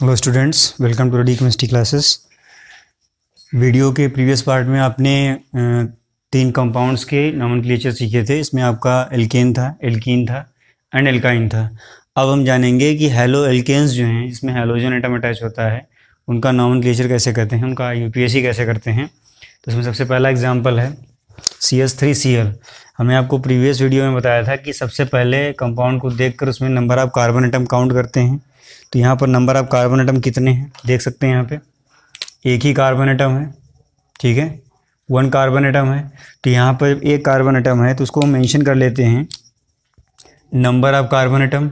hello students welcome to ready chemistry classes video के previous part में आपने तीन कंपाउंड्स के नॉमन सीखे थे इसमें आपका एल्केन था एल्कीन था एंड एल्काइन था अब हम जानेंगे कि हेलो एल्केन्स जो हैं इसमें हेलोजन एटम अटैच होता है उनका नॉमन कैसे करते हैं उनका यू कैसे करते हैं तो इसमें सबसे पहला एग्जाम्पल है C S three C L हमें आपको प्रीवियस वीडियो में बताया था कि सबसे पहले कंपाउंड को देखकर उसमें number of carbon atom count करते हैं तो यहाँ पर नंबर ऑफ कार्बन आइटम कितने हैं देख सकते हैं यहाँ पे एक ही कार्बन आइटम है ठीक है वन कार्बन आइटम है तो यहाँ पर एक कार्बन आइटम है तो उसको हम मैंशन कर लेते हैं नंबर ऑफ कार्बन आइटम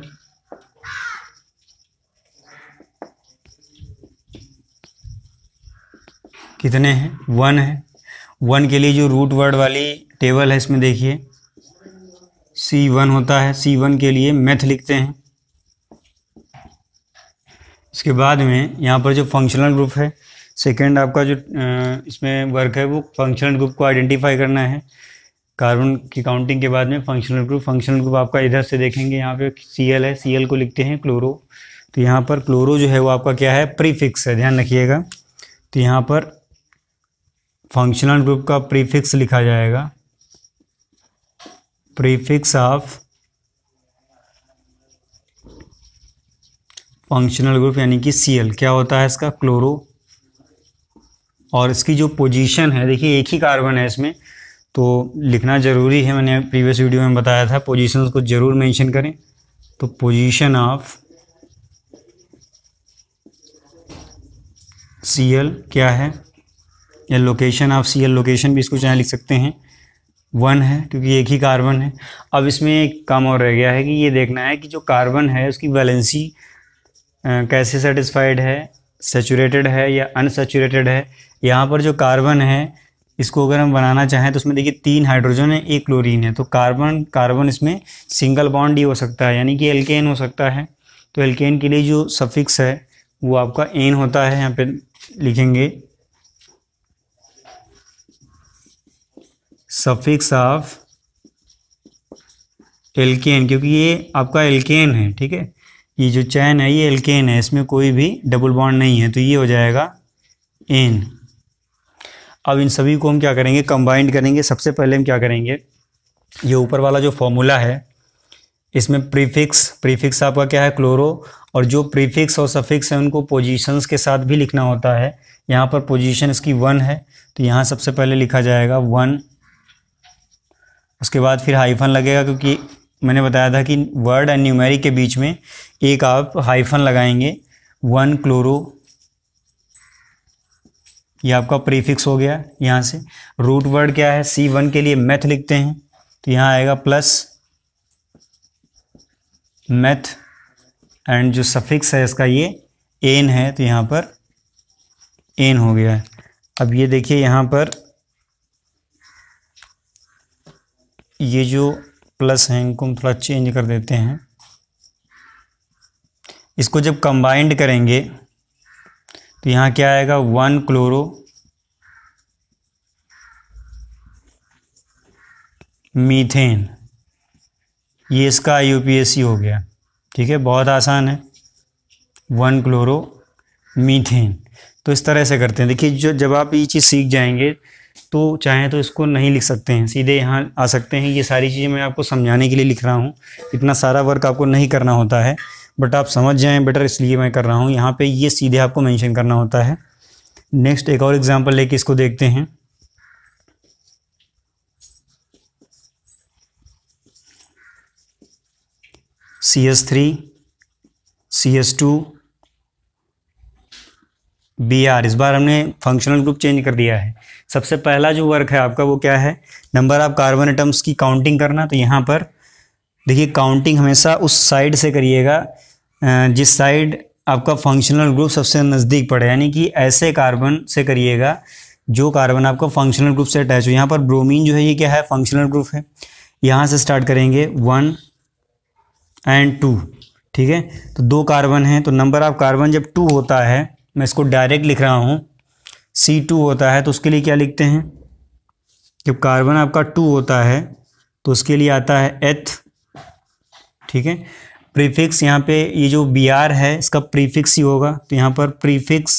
कितने हैं वन है वन के लिए जो रूट वर्ड वाली टेबल है इसमें देखिए सी वन होता है सी वन के लिए मैथ लिखते हैं इसके बाद में यहाँ पर जो फंक्शनल ग्रुप है सेकेंड आपका जो इसमें वर्क है वो फंक्शनल ग्रुप को आइडेंटिफाई करना है कार्बन की काउंटिंग के बाद में फंक्शनल ग्रुप फंक्शनल ग्रुप आपका इधर से देखेंगे यहाँ पे सी है सी को लिखते हैं क्लोरो तो यहाँ पर क्लोरो जो है वो आपका क्या है प्रीफिक्स है ध्यान रखिएगा तो यहाँ पर फंक्शनल ग्रुप का प्रीफिक्स लिखा जाएगा प्रीफिक्स ऑफ फंक्शनल ग्रुप यानी कि सी क्या होता है इसका क्लोरो और इसकी जो पोजीशन है देखिए एक ही कार्बन है इसमें तो लिखना ज़रूरी है मैंने प्रीवियस वीडियो में बताया था पोजीशंस को ज़रूर मेंशन करें तो पोजीशन ऑफ सी क्या है या लोकेशन ऑफ सी लोकेशन भी इसको चाहे लिख सकते हैं वन है क्योंकि एक ही कार्बन है अब इसमें एक काम और रह गया है कि ये देखना है कि जो कार्बन है उसकी वैलेंसी कैसे सेटिस्फाइड है सेचूरेटेड है या अनसेचूरेटेड है यहाँ पर जो कार्बन है इसको अगर हम बनाना चाहें तो उसमें देखिए तीन हाइड्रोजन है एक क्लोरीन है तो कार्बन कार्बन इसमें सिंगल बॉन्ड ही हो सकता है यानी कि एल्केन हो सकता है तो एल्केन के लिए जो सफिक्स है वो आपका एन होता है यहाँ पे लिखेंगे सफिक्स ऑफ एल्केन क्योंकि ये आपका एल्केन है ठीक है ये जो चैन है ये एल्केन है इसमें कोई भी डबल बॉन्ड नहीं है तो ये हो जाएगा एन अब इन सभी को हम क्या करेंगे कंबाइंड करेंगे सबसे पहले हम क्या करेंगे ये ऊपर वाला जो फॉर्मूला है इसमें प्रीफिक्स प्रीफिक्स आपका क्या है क्लोरो और जो प्रीफिक्स और सफिक्स है उनको पोजीशंस के साथ भी लिखना होता है यहाँ पर पोजीशन इसकी वन है तो यहाँ सबसे पहले लिखा जाएगा वन उसके बाद फिर हाइफन लगेगा क्योंकि मैंने बताया था कि वर्ड एंड न्यूमेरिक के बीच में एक आप हाइफन लगाएंगे वन क्लोरो ये आपका प्रीफिक्स हो गया यहाँ से रूट वर्ड क्या है सी वन के लिए मैथ लिखते हैं तो यहाँ आएगा प्लस मैथ एंड जो सफिक्स है इसका ये एन है तो यहाँ पर एन हो गया है अब ये देखिए यहाँ पर ये जो प्लस है इनको हम थोड़ा चेंज कर देते हैं इसको जब कंबाइंड करेंगे तो यहाँ क्या आएगा वन क्लोरो मीथेन ये इसका यूपीएससी हो गया ठीक है बहुत आसान है वन क्लोरो मीथेन तो इस तरह से करते हैं देखिए जो जब आप ये चीज़ सीख जाएंगे तो चाहें तो इसको नहीं लिख सकते हैं सीधे यहाँ आ सकते हैं ये सारी चीज़ें मैं आपको समझाने के लिए लिख रहा हूँ इतना सारा वर्क आपको नहीं करना होता है बट आप समझ जाएं बेटर इसलिए मैं कर रहा हूँ यहाँ पे ये सीधे आपको मेंशन करना होता है नेक्स्ट एक और एग्जांपल लेके इसको देखते हैं C S three C S two B R इस बार हमने फंक्शनल ग्रुप चेंज कर दिया है सबसे पहला जो वर्क है आपका वो क्या है नंबर ऑफ कार्बन एटम्स की काउंटिंग करना तो यहाँ पर देखिए काउंटिंग हमेशा उस साइड से करिएगा जिस साइड आपका फंक्शनल ग्रुप सबसे नज़दीक पड़े यानी कि ऐसे कार्बन से करिएगा जो कार्बन आपका फंक्शनल ग्रुप से अटैच हो यहाँ पर ब्रोमीन जो है ये क्या है फंक्शनल ग्रुप है यहाँ से स्टार्ट करेंगे वन एंड टू ठीक है तो दो कार्बन हैं तो नंबर ऑफ कार्बन जब टू होता है मैं इसको डायरेक्ट लिख रहा हूँ सी टू होता है तो उसके लिए क्या लिखते हैं जब कार्बन आपका टू होता है तो उसके लिए आता है एथ ठीक है प्रीफिक्स यहाँ पे ये जो बी आर है इसका प्रीफिक्स ही होगा तो यहाँ पर प्रीफिक्स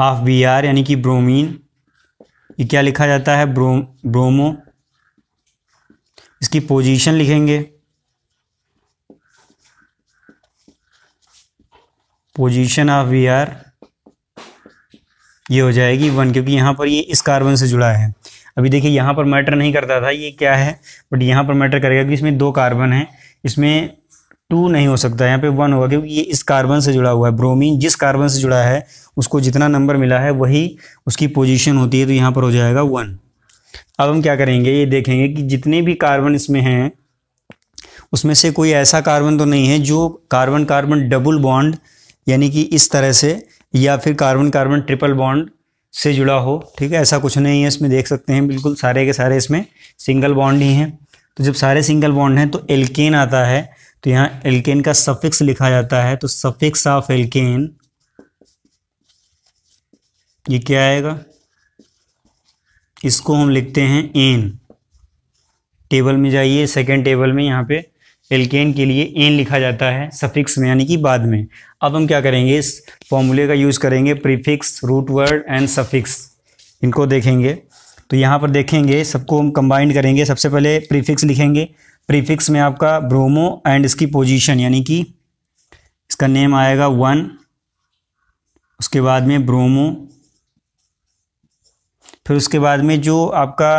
ऑफ बी आर यानी कि ब्रोमीन ये क्या लिखा जाता है ब्रो ब्रोमो इसकी पोजीशन लिखेंगे पोजीशन ऑफ वी आर ये हो जाएगी वन क्योंकि यहाँ पर ये इस कार्बन से जुड़ा है अभी देखिए यहाँ पर मैटर नहीं करता था ये क्या है बट यहाँ पर मैटर करेगा क्योंकि इसमें दो कार्बन है इसमें टू नहीं हो सकता यहाँ पे वन होगा क्योंकि ये इस कार्बन से जुड़ा हुआ है ब्रोमीन जिस कार्बन से जुड़ा है उसको जितना नंबर मिला है वही उसकी पोजीशन होती है तो यहाँ पर हो जाएगा वन अब हम क्या करेंगे ये देखेंगे कि जितने भी कार्बन इसमें हैं उसमें से कोई ऐसा कार्बन तो नहीं है जो कार्बन कार्बन डबल बॉन्ड यानी कि इस तरह से या फिर कार्बन कार्बन ट्रिपल बॉन्ड से जुड़ा हो ठीक है ऐसा कुछ नहीं है इसमें देख सकते हैं बिल्कुल सारे के सारे इसमें सिंगल बॉन्ड ही हैं तो जब सारे सिंगल बॉन्ड हैं तो एल्केन आता है तो यहाँ एल्केन का सफिक्स लिखा जाता है तो सफिक्स ऑफ एल्केन ये क्या आएगा इसको हम लिखते हैं एन टेबल में जाइए सेकेंड टेबल में यहाँ पे एल्केन के लिए एन लिखा जाता है सफिक्स में यानी कि बाद में अब हम क्या करेंगे इस फॉर्मूले का यूज़ करेंगे prefix root word and suffix इनको देखेंगे तो यहाँ पर देखेंगे सबको हम कंबाइंड करेंगे सबसे पहले प्रीफिक्स लिखेंगे प्रीफिक्स में आपका ब्रोमो एंड इसकी पोजीशन यानी कि इसका नेम आएगा वन उसके बाद में ब्रोमो फिर उसके बाद में जो आपका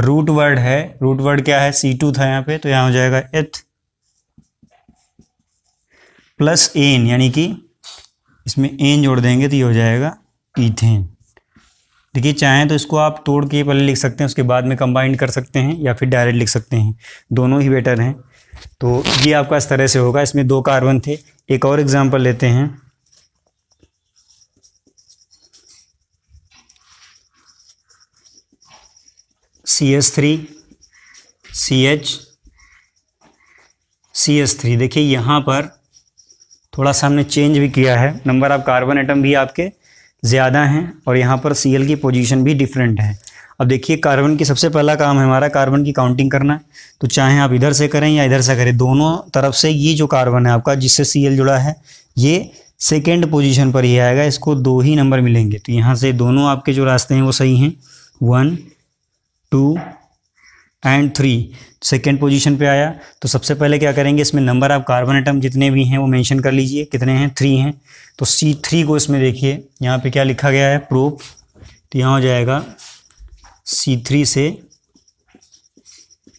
रूट वर्ड है रूट वर्ड क्या है सी टू था यहाँ पे तो यहाँ हो जाएगा एथ प्लस एन यानी कि इसमें एन जोड़ देंगे तो ये हो जाएगा ईथेन देखिए चाहें तो इसको आप तोड़ के पहले लिख सकते हैं उसके बाद में कंबाइंड कर सकते हैं या फिर डायरेक्ट लिख सकते हैं दोनों ही बेटर हैं तो ये आपका इस तरह से होगा इसमें दो कार्बन थे एक और एग्जाम्पल लेते हैं C S three C H C S three देखिए यहाँ पर थोड़ा सा हमने चेंज भी किया है नंबर ऑफ कार्बन एटम भी आपके ज़्यादा हैं और यहाँ पर सी की पोजीशन भी डिफरेंट है अब देखिए कार्बन की सबसे पहला काम है हमारा कार्बन की काउंटिंग करना तो चाहे आप इधर से करें या इधर से करें दोनों तरफ से ये जो कार्बन है आपका जिससे सी जुड़ा है ये सेकेंड पोजीशन पर ही आएगा इसको दो ही नंबर मिलेंगे तो यहाँ से दोनों आपके जो रास्ते हैं वो सही हैं one two and three second position पे आया तो सबसे पहले क्या करेंगे इसमें नंबर आप कार्बन आइटम जितने भी हैं वो मेंशन कर लीजिए कितने हैं थ्री हैं तो सी थ्री को इसमें देखिए यहाँ पे क्या लिखा गया है प्रूफ तो यहाँ हो जाएगा सी थ्री से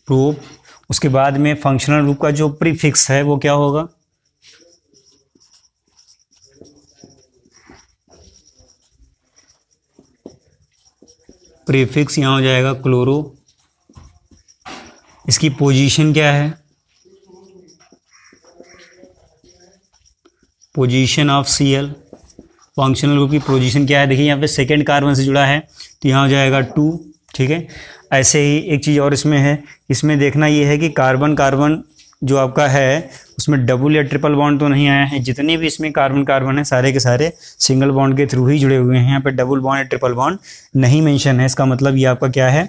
प्रूफ उसके बाद में फंक्शनल रूप का जो प्रीफिक्स है वो क्या होगा प्रीफिक्स यहाँ हो जाएगा क्लोरो इसकी पोजीशन क्या है position of C L functional group की पोजीशन क्या है देखिए यहाँ पे सेकेंड कार्बन से जुड़ा है तो यहाँ हो जाएगा टू ठीक है ऐसे ही एक चीज़ और इसमें है इसमें देखना यह है कि कार्बन कार्बन जो आपका है उसमें डबल या ट्रिपल बॉन्ड तो नहीं आया है जितने भी इसमें कार्बन कार्बन है सारे के सारे सिंगल बॉन्ड के थ्रू ही जुड़े हुए हैं यहाँ पे डबल बॉन्ड या ट्रिपल बॉन्ड नहीं मेंशन है इसका मतलब ये आपका क्या है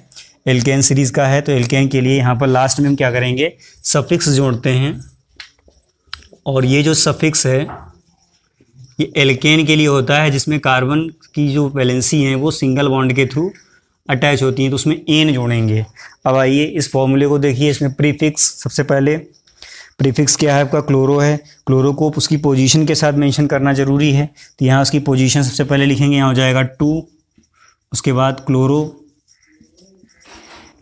एल्केन सीरीज़ का है तो एल्केन के लिए यहाँ पर लास्ट में हम क्या करेंगे सफिक्स जोड़ते हैं और ये जो सफिक्स है ये एल्केन के लिए होता है जिसमें कार्बन की जो वैलेंसी है वो सिंगल बॉन्ड के थ्रू अटैच होती हैं तो उसमें एन जोड़ेंगे अब आइए इस फॉर्मूले को देखिए इसमें प्रीफिक्स सबसे पहले प्रीफिक्स क्या है आपका क्लोरो है क्लोरो को उसकी पोजीशन के साथ मेंशन करना ज़रूरी है तो यहाँ उसकी पोजीशन सबसे पहले लिखेंगे यहाँ हो जाएगा टू उसके बाद क्लोरो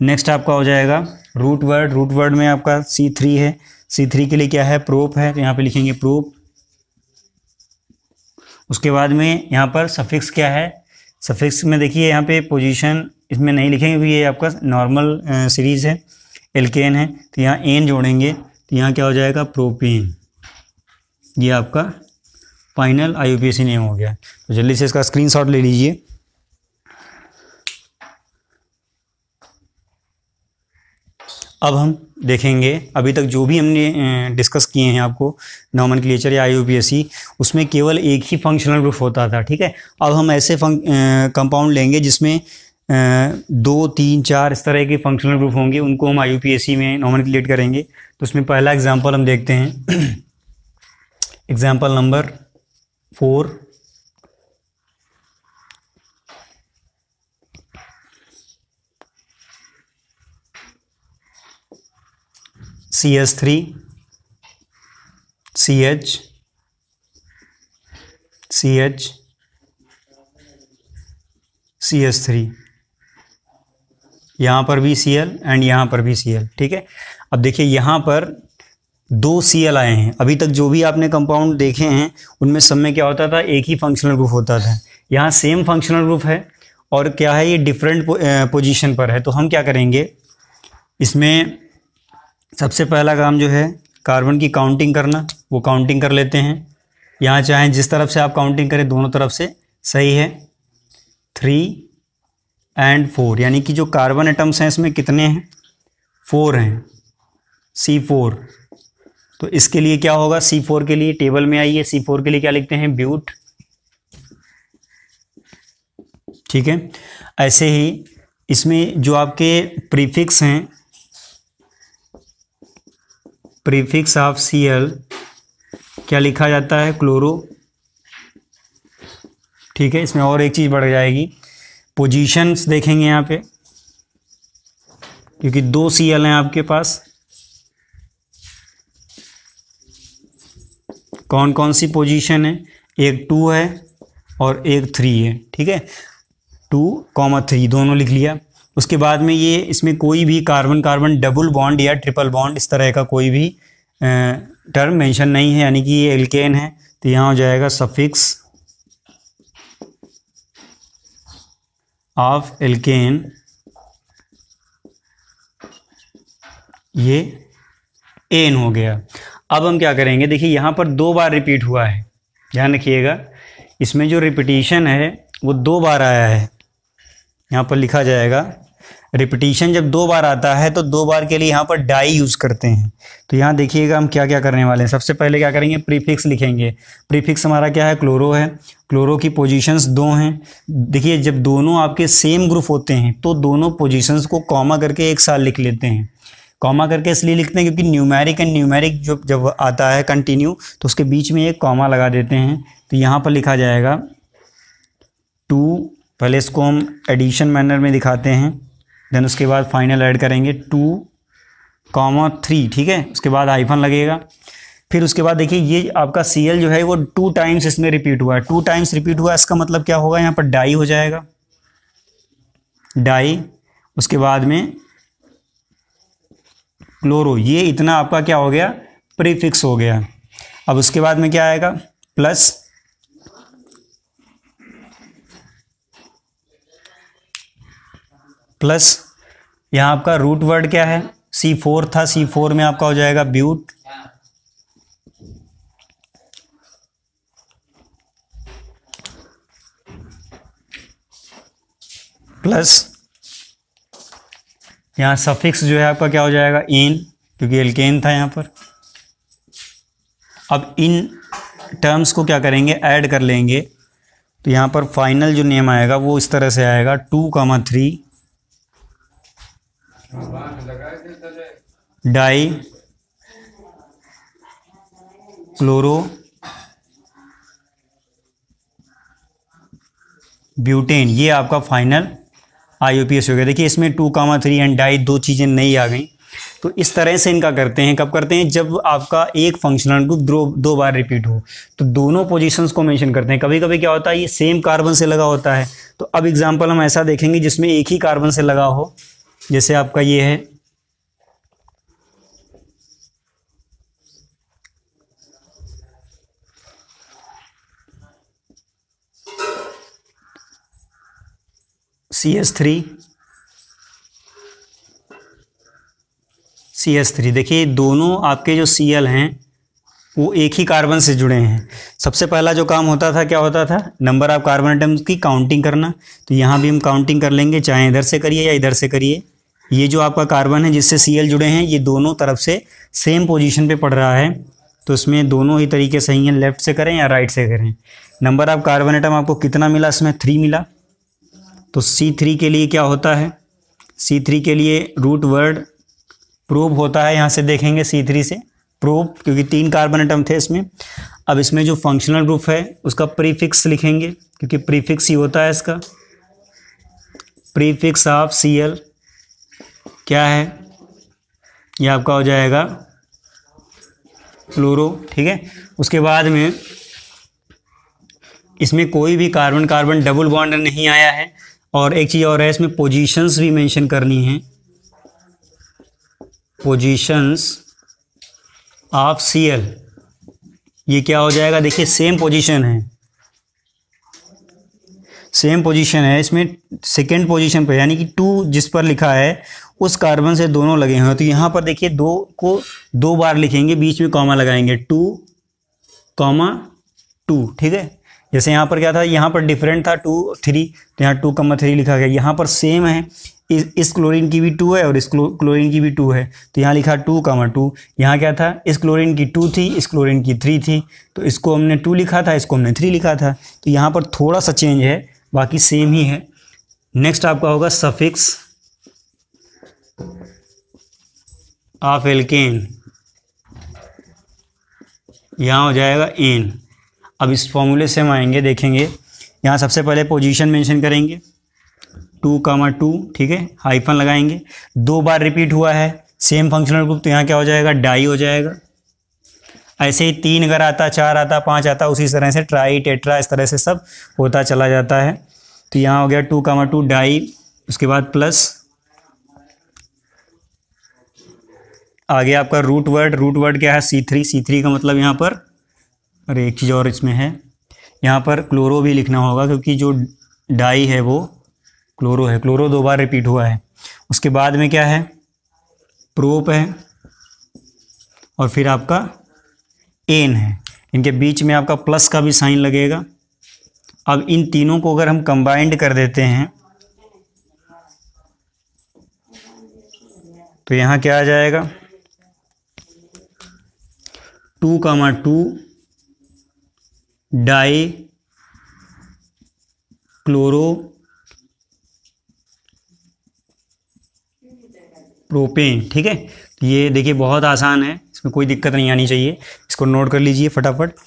नेक्स्ट आपका हो जाएगा रूट वर्ड रूट वर्ड में आपका सी थ्री है सी थ्री के लिए क्या है प्रोप है तो यहाँ पे लिखेंगे प्रोप उसके बाद में यहाँ पर सफिक्स क्या है सफिक्स में देखिए यहाँ पे पोजीशन इसमें नहीं लिखेंगे क्योंकि ये आपका नॉर्मल सीरीज़ है एल्केन है तो यहाँ एन जोड़ेंगे तो यहाँ क्या हो जाएगा प्रोपेन ये आपका फाइनल आई नेम हो गया तो जल्दी से इसका शॉट ले लीजिए अब हम देखेंगे अभी तक जो भी हमने डिस्कस किए हैं आपको नॉमन क्लेचर या आई उसमें केवल एक ही फंक्शनल ग्रुप होता था ठीक है अब हम ऐसे कंपाउंड लेंगे जिसमें दो तीन चार इस तरह के फंक्शनल ग्रुप होंगे उनको हम आई में नॉमन क्लेट करेंगे तो उसमें पहला एग्जाम्पल हम देखते हैं example number four C S three C H C H C S three यहाँ पर भी सी एल एंड यहाँ पर भी सी एल ठीक है अब देखिए यहाँ पर दो सी एल आए हैं अभी तक जो भी आपने कंपाउंड देखे हैं उनमें सब में क्या होता था एक ही फंक्शनल ग्रुप होता था यहाँ सेम फंक्शनल ग्रुप है और क्या है ये डिफरेंट पोजीशन पर है तो हम क्या करेंगे इसमें सबसे पहला काम जो है कार्बन की काउंटिंग करना वो काउंटिंग कर लेते हैं यहाँ चाहें जिस तरफ से आप काउंटिंग करें दोनों तरफ से सही है थ्री एंड फोर यानी कि जो कार्बन एटम्स हैं इसमें कितने हैं फोर हैं सी फोर तो इसके लिए क्या होगा सी फोर के लिए टेबल में आइए सी फोर के लिए क्या लिखते हैं ब्यूट ठीक है ऐसे ही इसमें जो आपके प्रीफिक्स हैं प्रीफिक्स ऑफ सी एल क्या लिखा जाता है क्लोरो ठीक है इसमें और एक चीज़ बढ़ जाएगी पोजीशंस देखेंगे यहाँ पे क्योंकि दो सी एल हैं आपके पास कौन कौन सी पोजीशन है एक टू है और एक थ्री है ठीक है टू कॉमा थ्री दोनों लिख लिया उसके बाद में ये इसमें कोई भी कार्बन कार्बन डबल बॉन्ड या ट्रिपल बॉन्ड इस तरह का कोई भी टर्म मेंशन नहीं है यानी कि ये एल्केन है तो यहाँ हो जाएगा सफिक्स ऑफ एल्केन ये एन हो गया अब हम क्या करेंगे देखिए यहाँ पर दो बार रिपीट हुआ है ध्यान रखिएगा इसमें जो रिपीटिशन है वो दो बार आया है यहाँ पर लिखा जाएगा रिपीटिशन जब दो बार आता है तो दो बार के लिए यहाँ पर डाई यूज़ करते हैं तो यहाँ देखिएगा हम क्या क्या करने वाले हैं सबसे पहले क्या करेंगे प्रीफिक्स लिखेंगे प्रीफिक्स हमारा क्या है क्लोरो है क्लोरो की पोजीशंस दो हैं देखिए जब दोनों आपके सेम ग्रुप होते हैं तो दोनों पोजीशंस को कॉमा करके एक साथ लिख लेते हैं कॉमा करके इसलिए लिखते हैं क्योंकि न्यूमेरिक एंड न्यूमेरिक जो जब आता है कंटिन्यू तो उसके बीच में एक कॉमा लगा देते हैं तो यहाँ पर लिखा जाएगा टू पहले इसको हम एडिशन मैनर में दिखाते हैं देन उसके बाद फाइनल ऐड करेंगे टू कॉमा थ्री ठीक है उसके बाद आईफन लगेगा फिर उसके बाद देखिए ये आपका सी जो है वो टू टाइम्स इसमें रिपीट हुआ है टू टाइम्स रिपीट हुआ इसका मतलब क्या होगा यहाँ पर डाई हो जाएगा डाई उसके बाद में क्लोरो ये इतना आपका क्या हो गया प्रीफिक्स हो गया अब उसके बाद में क्या आएगा प्लस प्लस यहाँ आपका रूट वर्ड क्या है सी फोर था सी फोर में आपका हो जाएगा ब्यूट प्लस यहाँ सफिक्स जो है आपका क्या हो जाएगा इन क्योंकि एल्केन था यहाँ पर अब इन टर्म्स को क्या करेंगे ऐड कर लेंगे तो यहाँ पर फाइनल जो नियम आएगा वो इस तरह से आएगा two comma three dichloro butane ये आपका फाइनल आईओपीएस हो गया देखिए इसमें two comma three and di दो चीज़ें नहीं आ गई तो इस तरह से इनका करते हैं कब करते हैं जब आपका एक फंक्शनल ग्रुप दो दो बार रिपीट हो तो दोनों पोजीशंस को मेंशन करते हैं कभी कभी क्या होता है ये सेम कार्बन से लगा होता है तो अब एग्जांपल हम ऐसा देखेंगे जिसमें एक ही कार्बन से लगा हो जैसे आपका ये है C S three C S three देखिए दोनों आपके जो सी एल हैं वो एक ही कार्बन से जुड़े हैं सबसे पहला जो काम होता था क्या होता था नंबर ऑफ कार्बन आइटम्स की काउंटिंग करना तो यहाँ भी हम काउंटिंग कर लेंगे चाहे इधर से करिए या इधर से करिए ये जो आपका कार्बन है जिससे सी जुड़े हैं ये दोनों तरफ से सेम पोजिशन पर पड़ रहा है तो इसमें दोनों ही तरीके सही हैं लेफ्ट से करें या राइट से करें नंबर ऑफ कार्बन एटम आपको कितना मिला इसमें थ्री मिला तो सी थ्री के लिए क्या होता है सी थ्री के लिए रूट वर्ड प्रोब होता है यहाँ से देखेंगे सी थ्री से प्रोब क्योंकि तीन कार्बन एटम थे इसमें अब इसमें जो फंक्शनल ग्रुप है उसका प्रीफिक्स लिखेंगे क्योंकि प्रीफिक्स ही होता है इसका प्रीफिक्स ऑफ सी एल क्या है ये आपका हो जाएगा फ्लोरो ठीक है उसके बाद में इसमें कोई भी कार्बन कार्बन डबल बॉन्ड नहीं आया है और एक चीज़ और है इसमें पोजीशंस भी मेंशन करनी है पोजीशंस ऑफ सी एल ये क्या हो जाएगा देखिए सेम पोजीशन है सेम पोजीशन है इसमें सेकेंड पोजीशन पर यानी कि टू जिस पर लिखा है उस कार्बन से दोनों लगे हुए हैं तो यहाँ पर देखिए दो को दो बार लिखेंगे बीच में कॉमा लगाएंगे टू कॉमा टू ठीक है जैसे यहाँ पर क्या था यहाँ पर डिफरेंट था टू थ्री तो यहाँ टू कमा थ्री लिखा गया यहाँ पर सेम है इस इस क्लोरीन की भी टू है और इस क्लोरीन की भी टू है तो यहाँ लिखा टू कॉमा टू यहाँ क्या था इस क्लोरीन की टू थी इस क्लोरीन की थ्री थी तो इसको हमने टू लिखा था इसको हमने थ्री लिखा था तो यहाँ पर थोड़ा सा चेंज है बाकी सेम ही है नेक्स्ट आपका होगा सफिक्स ऑफ एल्किन यहाँ हो जाएगा एन अब इस फॉर्मूले से हम आएंगे देखेंगे यहाँ सबसे पहले पोजीशन मेंशन करेंगे टू कामा टू ठीक है हाइफन लगाएंगे दो बार रिपीट हुआ है सेम फंक्शनल ग्रुप तो यहाँ क्या हो जाएगा डाई हो जाएगा ऐसे ही तीन अगर आता चार आता पाँच आता उसी तरह से ट्राई टेट्रा इस तरह से सब होता चला जाता है तो यहाँ हो गया टू कामा टू डाई उसके बाद प्लस आगे आपका रूट वर्ड रूट वर्ड क्या है सी थ्री सी थ्री का मतलब यहाँ पर अरे एक चीज़ और इसमें है यहाँ पर क्लोरो भी लिखना होगा क्योंकि जो डाई है वो क्लोरो है क्लोरो दो बार रिपीट हुआ है उसके बाद में क्या है प्रोप है और फिर आपका एन है इनके बीच में आपका प्लस का भी साइन लगेगा अब इन तीनों को अगर हम कंबाइंड कर देते हैं तो यहाँ क्या आ जाएगा two comma two dichloro propane ठीक है तो ये देखिए बहुत आसान है इसमें कोई दिक्कत नहीं आनी चाहिए इसको नोट कर लीजिए फटाफट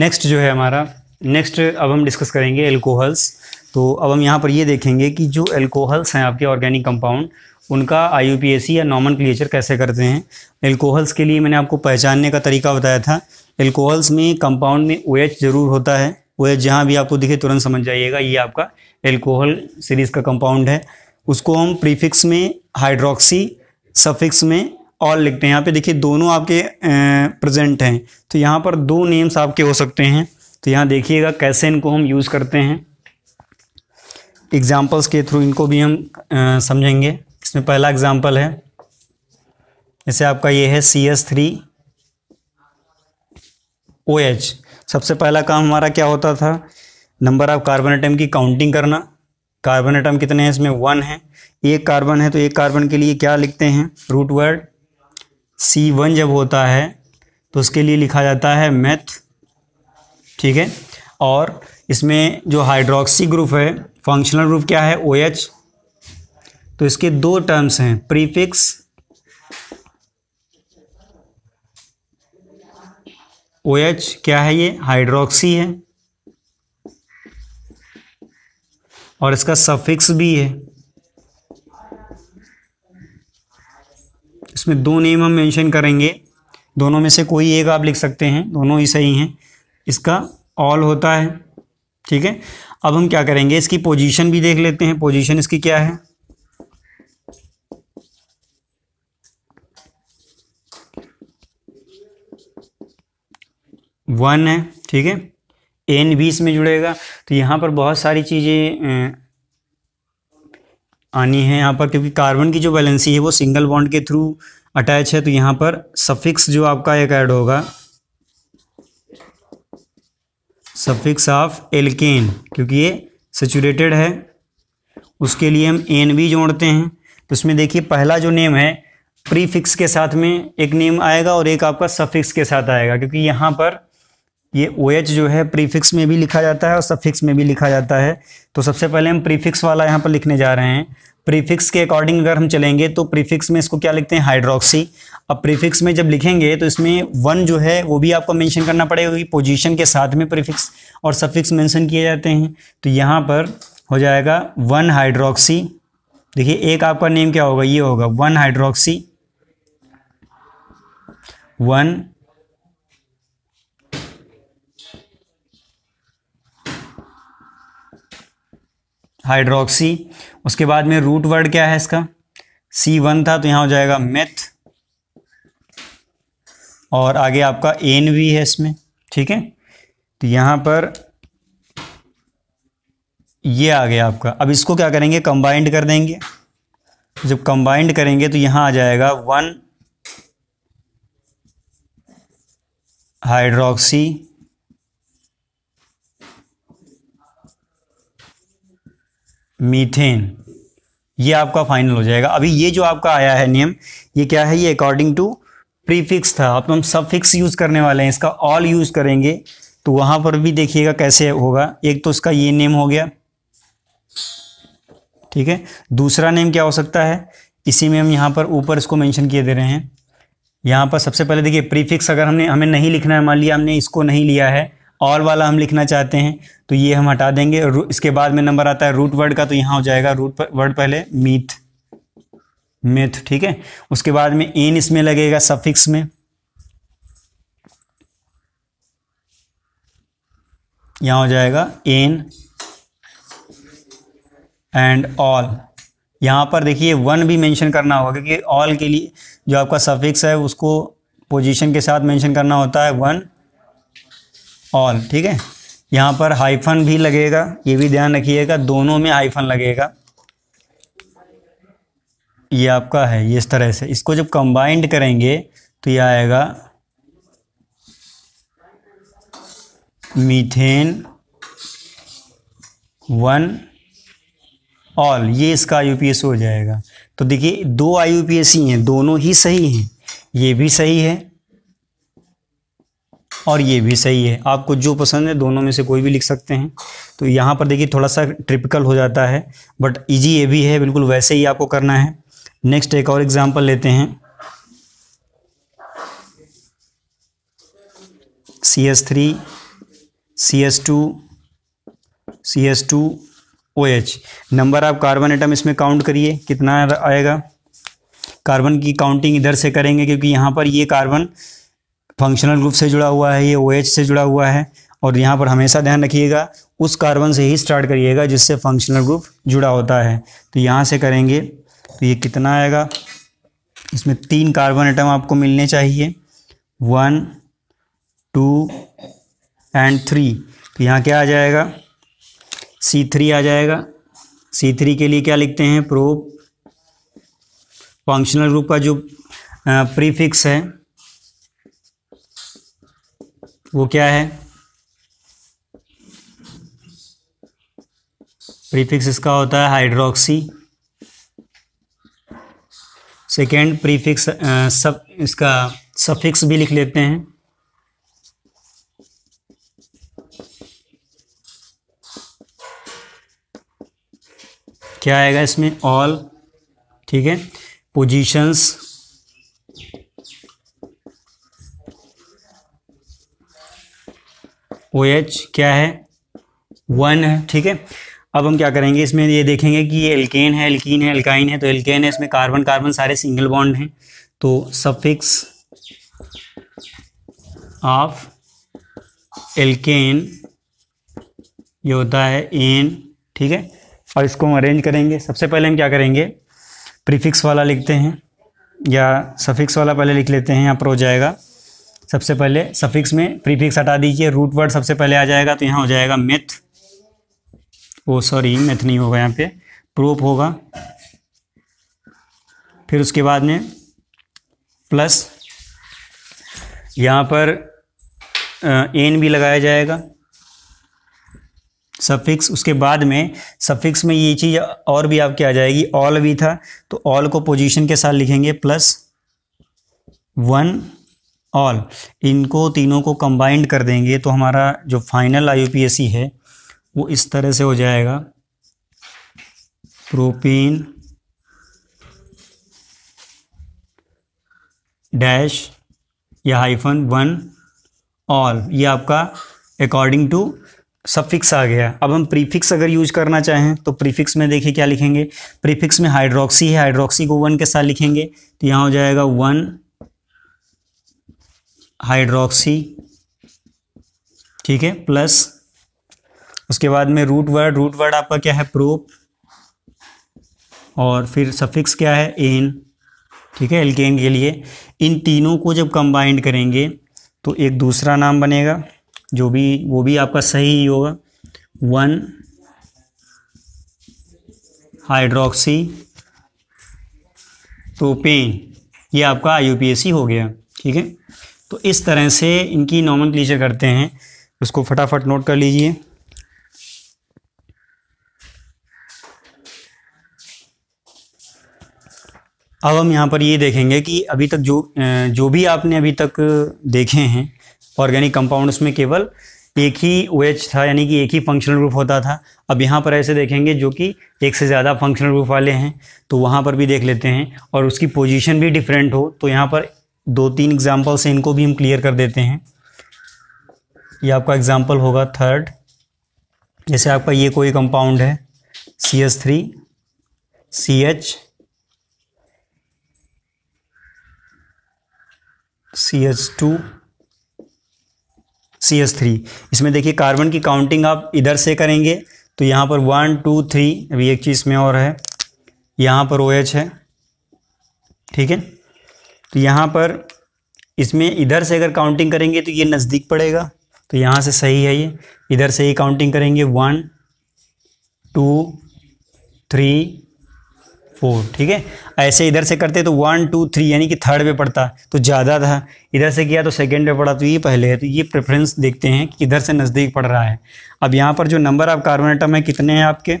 नेक्स्ट जो है हमारा नेक्स्ट अब हम डिस्कस करेंगे एल्कोहल्स तो अब हम यहाँ पर ये देखेंगे कि जो एल्कोहल्स हैं आपके ऑर्गेनिक कंपाउंड उनका आई या नॉमन कैसे करते हैं एल्कोहल्स के लिए मैंने आपको पहचानने का तरीका बताया था एल्कोहल्स में कंपाउंड में ओ OH ज़रूर होता है ओ OH जहाँ भी आपको दिखे तुरंत समझ जाइएगा ये आपका एल्कोहल सीरीज़ का कंपाउंड है उसको हम प्रीफिक्स में हाइड्रोक्सी सफिक्स में और लिखते हैं यहाँ पे देखिए दोनों आपके प्रेजेंट हैं तो यहाँ पर दो नेम्स आपके हो सकते हैं तो यहाँ देखिएगा कैसे इनको हम यूज़ करते हैं एग्ज़ाम्पल्स के थ्रू इनको भी हम समझेंगे इसमें पहला एग्ज़ाम्पल है जैसे आपका ये है C S three O H सबसे पहला काम हमारा क्या होता था नंबर ऑफ कार्बन आइटम की काउंटिंग करना कार्बन आइटम कितने हैं इसमें वन है एक कार्बन है तो एक कार्बन के लिए क्या लिखते हैं रूट वर्ड सी वन जब होता है तो उसके लिए लिखा जाता है मैथ ठीक है और इसमें जो हाइड्रोक्सी ग्रुप है फंक्शनल ग्रुप क्या है ओ OH, तो इसके दो टर्म्स हैं प्रीफिक्स ओ OH क्या है ये हाइड्रोक्सी है और इसका सफिक्स भी है इसमें दो नेम हम मेंशन करेंगे दोनों में से कोई एक आप लिख सकते हैं दोनों ही सही हैं इसका ऑल होता है ठीक है अब हम क्या करेंगे इसकी पोजीशन भी देख लेते हैं पोजीशन इसकी क्या है वन है ठीक है एन बीस में जुड़ेगा तो यहाँ पर बहुत सारी चीज़ें अं, आनी है यहाँ पर क्योंकि कार्बन की जो बैलेंसी है वो सिंगल बॉन्ड के थ्रू अटैच है तो यहाँ पर सफिक्स जो आपका एक ऐड होगा सफिक्स ऑफ एल्केन क्योंकि ये सेचूरेटेड है उसके लिए हम एन भी जोड़ते हैं तो इसमें देखिए पहला जो नेम है प्रीफिक्स के साथ में एक नेम आएगा और एक आपका सफिक्स के साथ आएगा क्योंकि यहाँ पर ये ओ OH जो है प्रीफिक्स में भी लिखा जाता है और सफिक्स में भी लिखा जाता है तो सबसे पहले हम प्रीफिक्स वाला यहाँ पर लिखने जा रहे हैं प्रीफिक्स के अकॉर्डिंग अगर हम चलेंगे तो प्रीफिक्स में इसको क्या लिखते हैं हाइड्रोक्सी अब प्रीफिक्स में जब लिखेंगे तो इसमें वन जो है वो भी आपको मेंशन करना पड़ेगा कि पोजीशन के साथ में प्रीफिक्स और सफिक्स मेंशन किए जाते हैं तो यहाँ पर हो जाएगा वन हाइड्रोक्सी देखिए एक आपका नेम क्या होगा ये होगा वन हाइड्रोक्सी वन हाइड्रोक्सी उसके बाद में रूट वर्ड क्या है इसका सी वन था तो यहाँ हो जाएगा मेथ और आगे आपका एन भी है इसमें ठीक है तो यहाँ पर ये आ गया आपका अब इसको क्या करेंगे कंबाइंड कर देंगे जब कंबाइंड करेंगे तो यहाँ आ जाएगा वन हाइड्रोक्सी मीथेन ये आपका फाइनल हो जाएगा अभी ये जो आपका आया है नियम ये क्या है ये अकॉर्डिंग टू प्रीफिक्स था अब तो हम सब फिक्स यूज़ करने वाले हैं इसका ऑल यूज़ करेंगे तो वहां पर भी देखिएगा कैसे होगा एक तो इसका ये नेम हो गया ठीक है दूसरा नेम क्या हो सकता है इसी में हम यहाँ पर ऊपर इसको मेंशन किए दे रहे हैं यहाँ पर सबसे पहले देखिए प्रीफिक्स अगर हमने हमें नहीं लिखना है मान लिया हमने इसको नहीं लिया है ऑल वाला हम लिखना चाहते हैं तो ये हम हटा देंगे और इसके बाद में नंबर आता है रूट वर्ड का तो यहाँ हो जाएगा रूट वर्ड पहले मीथ मिथ ठीक है उसके बाद में एन इसमें लगेगा सफिक्स में यहां हो जाएगा एन एंड ऑल यहां पर देखिए वन भी मेंशन करना होगा क्योंकि ऑल के लिए जो आपका सफिक्स है उसको पोजीशन के साथ मेंशन करना होता है वन ऑल ठीक है यहाँ पर हाइफन भी लगेगा ये भी ध्यान रखिएगा दोनों में हाइफन लगेगा ये आपका है ये इस तरह से इसको जब कंबाइंड करेंगे तो ये आएगा मीथेन वन ऑल ये इसका आई हो जाएगा तो देखिए दो आई हैं दोनों ही सही हैं ये भी सही है और ये भी सही है आपको जो पसंद है दोनों में से कोई भी लिख सकते हैं तो यहाँ पर देखिए थोड़ा सा ट्रिपिकल हो जाता है बट इजी ये भी है बिल्कुल वैसे ही आपको करना है नेक्स्ट एक और एग्जाम्पल लेते हैं C S three C S two C S two O H number आप कार्बन आइटम इसमें काउंट करिए कितना आएगा कार्बन की काउंटिंग इधर से करेंगे क्योंकि यहाँ पर ये कार्बन फंक्शनल ग्रुप से जुड़ा हुआ है ये ओ OH से जुड़ा हुआ है और यहाँ पर हमेशा ध्यान रखिएगा उस कार्बन से ही स्टार्ट करिएगा जिससे फंक्शनल ग्रुप जुड़ा होता है तो यहाँ से करेंगे तो ये कितना आएगा इसमें तीन कार्बन आइटम आपको मिलने चाहिए वन टू एंड थ्री तो यहाँ क्या आ जाएगा सी थ्री आ जाएगा सी थ्री के लिए क्या लिखते हैं प्रो फंक्शनल ग्रुप का जो प्रीफिक्स है वो क्या है प्रीफिक्स इसका होता है हाइड्रोक्सी सेकेंड प्रीफिक्स सब इसका सफिक्स भी लिख लेते हैं क्या आएगा इसमें ऑल ठीक है पोजीशंस ओ एच क्या है वन है ठीक है अब हम क्या करेंगे इसमें ये देखेंगे कि ये एल्केन है एल्कीन है एल्काइन है तो एल्केन है इसमें कार्बन कार्बन सारे सिंगल बॉन्ड हैं तो सफिक्स ऑफ एल्केन ये होता है एन ठीक है और इसको हम अरेंज करेंगे सबसे पहले हम क्या करेंगे प्रीफिक्स वाला लिखते हैं या सफिक्स वाला पहले लिख लेते हैं यहाँ पर हो जाएगा सबसे पहले सफिक्स में प्रीफिक्स हटा दीजिए रूट वर्ड सबसे पहले आ जाएगा तो यहाँ हो जाएगा मेथ ओ सॉरी मेथ नहीं होगा यहाँ पे प्रोप होगा फिर उसके बाद में प्लस यहाँ पर एन भी लगाया जाएगा सफिक्स उसके बाद में सफिक्स में ये चीज़ और भी आपके आ जाएगी ऑल भी था तो ऑल को पोजीशन के साथ लिखेंगे प्लस वन ऑल इनको तीनों को कंबाइंड कर देंगे तो हमारा जो फाइनल आई है वो इस तरह से हो जाएगा प्रोपीन डैश या हाइफन वन ऑल ये आपका अकॉर्डिंग टू सफिक्स आ गया अब हम प्रीफिक्स अगर यूज करना चाहें तो प्रीफिक्स में देखिए क्या लिखेंगे प्रीफिक्स में हाइड्रोक्सी है हाइड्रोक्सी को वन के साथ लिखेंगे तो यहाँ हो जाएगा वन हाइड्रोक्सी ठीक है प्लस उसके बाद में रूट वर्ड रूट वर्ड आपका क्या है प्रोप और फिर सफिक्स क्या है एन ठीक है एल्केन के लिए इन तीनों को जब कंबाइंड करेंगे तो एक दूसरा नाम बनेगा जो भी वो भी आपका सही ही होगा वन हाइड्रोक्सी प्रोपेन ये आपका आई हो गया ठीक है तो इस तरह से इनकी नॉमन करते हैं उसको फटाफट नोट कर लीजिए अब हम यहाँ पर ये देखेंगे कि अभी तक जो जो भी आपने अभी तक देखे हैं ऑर्गेनिक कंपाउंड्स में केवल एक ही ओ OH था यानी कि एक ही फंक्शनल ग्रुप होता था अब यहाँ पर ऐसे देखेंगे जो कि एक से ज़्यादा फंक्शनल ग्रुप वाले हैं तो वहाँ पर भी देख लेते हैं और उसकी पोजीशन भी डिफरेंट हो तो यहाँ पर दो तीन एग्जाम्पल से इनको भी हम क्लियर कर देते हैं ये आपका एग्जाम्पल होगा थर्ड जैसे आपका ये कोई कंपाउंड है C S three C H C H two C S three इसमें देखिए कार्बन की काउंटिंग आप इधर से करेंगे तो यहाँ पर वन टू थ्री अभी एक चीज़ में और है यहाँ पर ओ OH एच है ठीक है तो यहाँ पर इसमें इधर से अगर काउंटिंग करेंगे तो ये नज़दीक पड़ेगा तो यहाँ से सही है ये इधर से ही काउंटिंग करेंगे वन टू थ्री फोर ठीक है ऐसे इधर से करते तो वन टू थ्री यानी कि थर्ड पे पड़ता तो ज़्यादा था इधर से किया तो सेकेंड पे पड़ा तो ये पहले है तो ये प्रेफरेंस देखते हैं कि इधर से नज़दीक पड़ रहा है अब यहाँ पर जो नंबर ऑफ कार्बन आइटम है कितने हैं आपके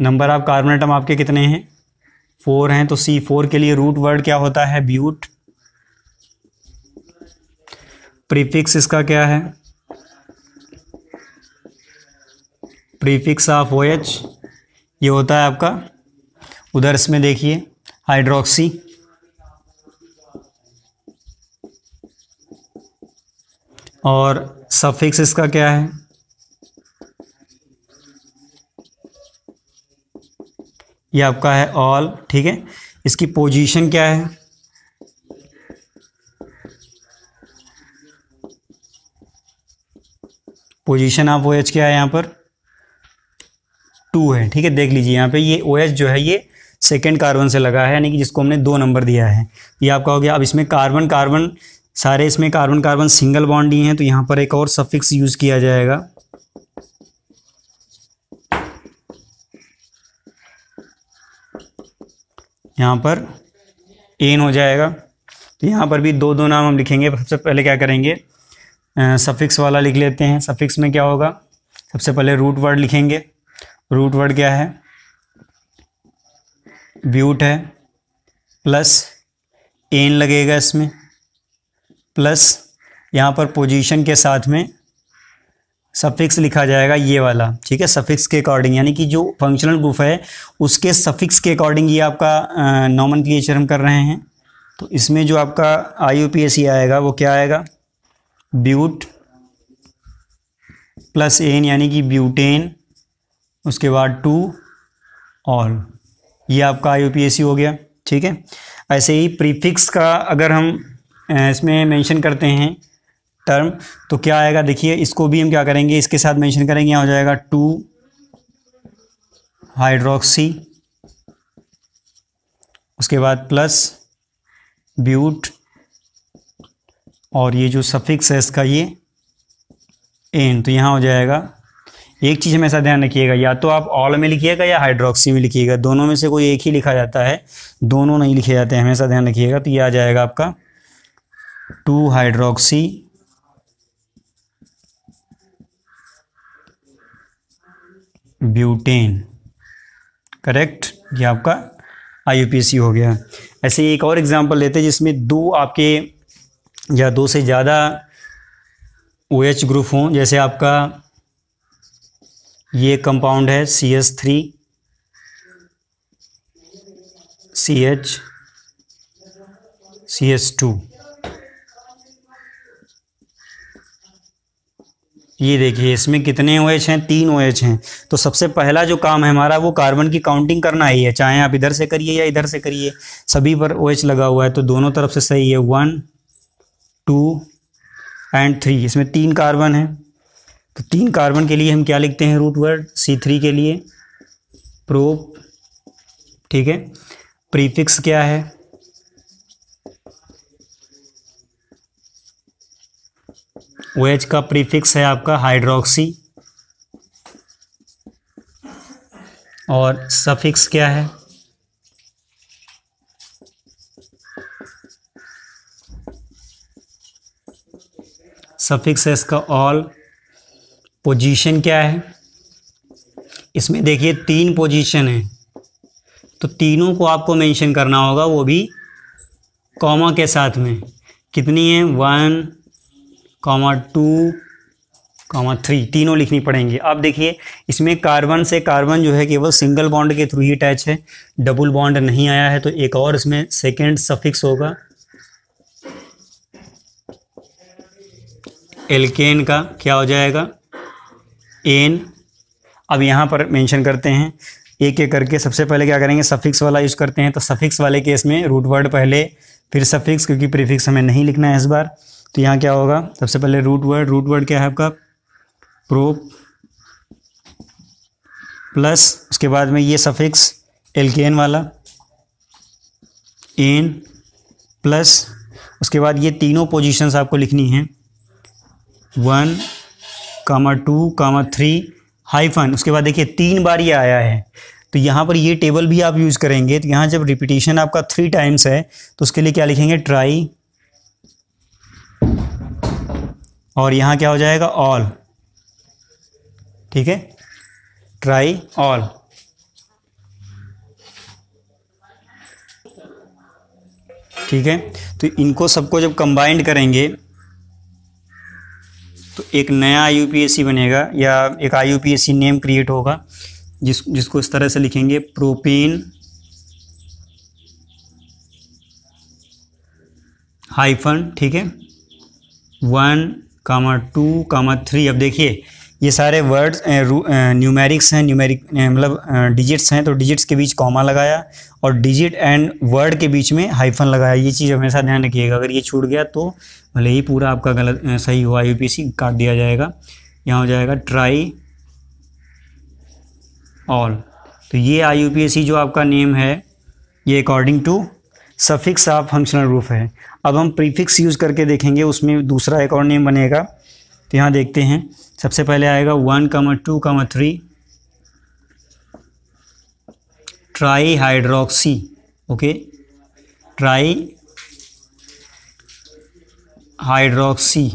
नंबर ऑफ कार्बन आइटम आपके कितने हैं फोर हैं तो सी फोर के लिए रूट वर्ड क्या होता है ब्यूट प्रीफिक्स इसका क्या है प्रीफिक्स ऑफ ओ एच ये होता है आपका उधर इसमें देखिए हाइड्रोक्सी और सफिक्स इसका क्या है ये आपका है ऑल ठीक है इसकी पोजीशन क्या है पोजीशन आप ओ एच क्या है यहाँ पर टू है ठीक है देख लीजिए यहाँ पे ये ओ एच जो है ये सेकेंड कार्बन से लगा है यानी कि जिसको हमने दो नंबर दिया है ये आपका हो गया अब इसमें कार्बन कार्बन सारे इसमें कार्बन कार्बन सिंगल बॉन्ड ही हैं तो यहाँ पर एक और सफिक्स यूज़ किया जाएगा यहाँ पर एन हो जाएगा तो यहाँ पर भी दो दो नाम हम लिखेंगे सबसे पहले क्या करेंगे सफिक्स वाला लिख लेते हैं सफिक्स में क्या होगा सबसे पहले रूट वर्ड लिखेंगे रूट वर्ड क्या है ब्यूट है प्लस एन लगेगा इसमें प्लस यहाँ पर पोजीशन के साथ में सफिक्स लिखा जाएगा ये वाला ठीक है सफिक्स के अकॉर्डिंग यानी कि जो फंक्शनल ग्रुप है उसके सफिक्स के अकॉर्डिंग ये आपका नॉमन क्लिएचर हम कर रहे हैं तो इसमें जो आपका आई आएगा वो क्या आएगा ब्यूट प्लस एन यानी कि ब्यूटेन उसके बाद टू और ये आपका आई हो गया ठीक है ऐसे ही प्रीफिक्स का अगर हम इसमें मेंशन करते हैं टर्म तो क्या आएगा देखिए इसको भी हम क्या करेंगे इसके साथ मेंशन करेंगे यहाँ हो जाएगा टू हाइड्रोक्सी उसके बाद प्लस ब्यूट और ये जो सफिक्स है इसका ये एन तो यहाँ हो जाएगा एक चीज़ हमेशा ध्यान रखिएगा या तो आप ऑल में लिखिएगा या हाइड्रोक्सी में लिखिएगा दोनों में से कोई एक ही लिखा जाता है दोनों नहीं लिखे जाते हैं हमेशा ध्यान रखिएगा तो ये आ जाएगा आपका टू हाइड्रोक्सी ब्यूटेन करेक्ट ये आपका आई हो गया ऐसे एक और एग्ज़ाम्पल लेते हैं जिसमें दो आपके या दो से ज़्यादा ओ OH ग्रुप हों जैसे आपका ये कंपाउंड है C S three C H C S two ये देखिए इसमें कितने ओ एच हैं तीन ओ एच हैं तो सबसे पहला जो काम है हमारा वो कार्बन की काउंटिंग करना ही है चाहे आप इधर से करिए या इधर से करिए सभी पर ओ एच लगा हुआ है तो दोनों तरफ से सही है वन टू एंड थ्री इसमें तीन कार्बन है तो तीन कार्बन के लिए हम क्या लिखते हैं रूट वर्ड सी थ्री के लिए प्रोप ठीक है प्रीफिक्स क्या है ओएच का प्रीफिक्स है आपका हाइड्रोक्सी और सफिक्स क्या है सफिक्स है इसका ऑल पोजीशन क्या है इसमें देखिए तीन पोजीशन है तो तीनों को आपको मेंशन करना होगा वो भी कॉमा के साथ में कितनी है one comma two comma three तीनों लिखनी पड़ेंगी अब देखिए इसमें कार्बन से कार्बन जो है केवल सिंगल बॉन्ड के थ्रू ही अटैच है डबल बॉन्ड नहीं आया है तो एक और इसमें सेकेंड सफिक्स होगा एल्केन का क्या हो जाएगा एन अब यहाँ पर मेंशन करते हैं एक एक करके सबसे पहले क्या करेंगे सफिक्स वाला यूज़ करते हैं तो सफिक्स वाले केस में रूट वर्ड पहले फिर सफिक्स क्योंकि प्रीफिक्स हमें नहीं लिखना है इस बार तो यहाँ क्या होगा सबसे पहले रूट वर्ड रूट वर्ड क्या है आपका प्रो प्लस उसके बाद में ये सफिक्स एल्केन वाला एन प्लस उसके बाद ये तीनों पोजीशंस आपको लिखनी हैं one comma two comma three hyphen उसके बाद देखिए तीन बार ये आया है तो यहाँ पर ये टेबल भी आप यूज़ करेंगे तो यहाँ जब रिपीटेशन आपका थ्री टाइम्स है तो उसके लिए क्या लिखेंगे ट्राई और यहाँ क्या हो जाएगा ऑल ठीक है ट्राई ऑल ठीक है तो इनको सबको जब कंबाइंड करेंगे तो एक नया आई बनेगा या एक आई नेम क्रिएट होगा जिस जिसको इस तरह से लिखेंगे प्रोपीन हाइफन ठीक है one comma two comma three अब देखिए ये सारे वर्ड्स न्यूमेरिक्स हैं न्यूमेरिक मतलब डिजिट्स हैं तो डिजिट्स के बीच कॉमा लगाया और डिजिट एंड वर्ड के बीच में हाइफन लगाया ये चीज़ हमेशा ध्यान रखिएगा अगर ये छूट गया तो भले ही पूरा आपका गलत सही हुआ यू काट दिया जाएगा यहाँ हो जाएगा ट्राई ऑल तो ये आई जो आपका नेम है ये according to suffix of functional group है अब हम प्रीफिक्स यूज़ करके देखेंगे उसमें दूसरा एक और नेम बनेगा तो यहाँ देखते हैं सबसे पहले आएगा one comma two comma three tri hydroxy okay tri hydroxy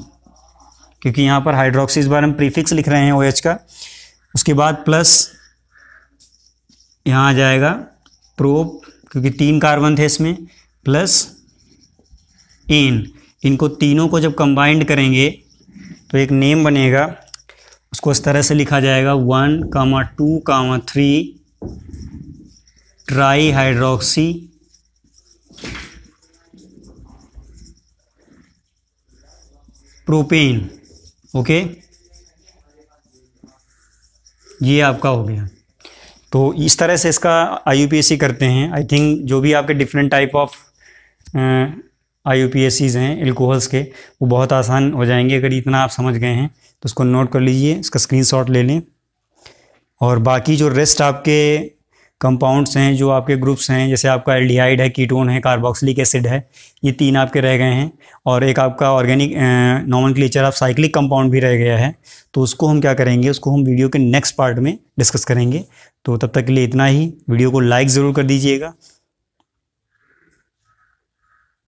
क्योंकि यहाँ पर हाइड्रोक्सी इस बार हम प्रीफिक्स लिख रहे हैं ओ OH का उसके बाद प्लस यहाँ आ जाएगा प्रोप क्योंकि तीन कार्बन थे इसमें प्लस इन इनको तीनों को जब कंबाइंड करेंगे तो एक नेम बनेगा उसको इस तरह से लिखा जाएगा one comma two comma three tri hydroxy propane okay ये आपका हो गया तो इस तरह से इसका आई करते हैं आई थिंक जो भी आपके different type of I U हैं एल्कोहल्स के वो बहुत आसान हो जाएंगे अगर इतना आप समझ गए हैं तो उसको नोट कर लीजिए उसका स्क्रीनशॉट ले लें और बाकी जो रेस्ट आपके कंपाउंड्स हैं जो आपके ग्रुप्स हैं जैसे आपका एल्डिहाइड है कीटोन है कार्बोक्सिलिक एसिड है ये तीन आपके रह गए हैं और एक आपका organic nomenclature of cyclic compound भी रह गया है तो उसको हम क्या करेंगे उसको हम वीडियो के नेक्स्ट पार्ट में डिस्कस करेंगे तो तब तक के लिए इतना ही वीडियो को लाइक ज़रूर कर दीजिएगा